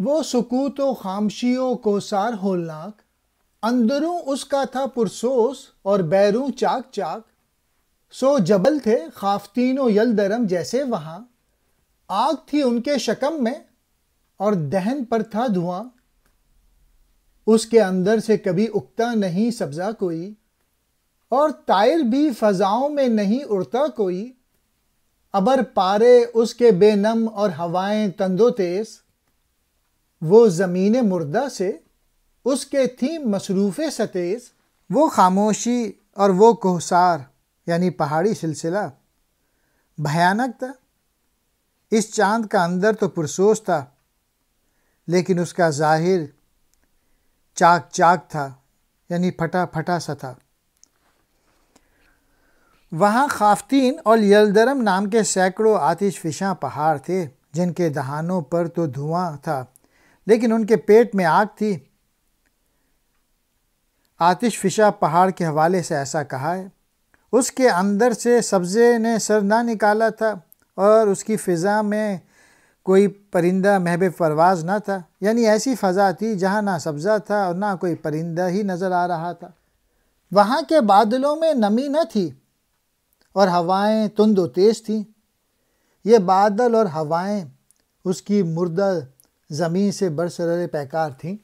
वो सुकूत व खामशियों को सार होलनाक अंदरों उसका था पुरसोस और बैरू चाक चाक सो जबल थे खाफ्तीन व यलदरम जैसे वहाँ आग थी उनके शकम में और दहन पर था धुआं उसके अंदर से कभी उगता नहीं सब्जा कोई और तायर भी फजाओं में नहीं उड़ता कोई अबर पारे उसके बेनम और हवाएं तंदो तेज़ वो ज़मीन मुर्दा से उसके थी मसरूफ़ सतेज़ वो खामोशी और वो कोहसार यानी पहाड़ी सिलसिला भयानक था इस चांद का अंदर तो पुरसोस था लेकिन उसका जाहिर चाक चाक था यानी फटा फटा सा था वहाँ खाफ्तीन और यलदरम नाम के सैकड़ों आतिश फिशा पहाड़ थे जिनके दहानों पर तो धुआं था लेकिन उनके पेट में आग थी आतिश फिशा पहाड़ के हवाले से ऐसा कहा है उसके अंदर से सब्ज़े ने सर ना निकाला था और उसकी फ़िज़ा में कोई परिंदा महब परवाज ना था यानी ऐसी फ़ज़ा थी जहाँ ना सब्ज़ा था और ना कोई परिंदा ही नज़र आ रहा था वहाँ के बादलों में नमी न थी और हवाएं तुंद तेज़ थीं ये बादल और हवाएं उसकी मुर्दा ज़मीन से बरसर पैकार थीं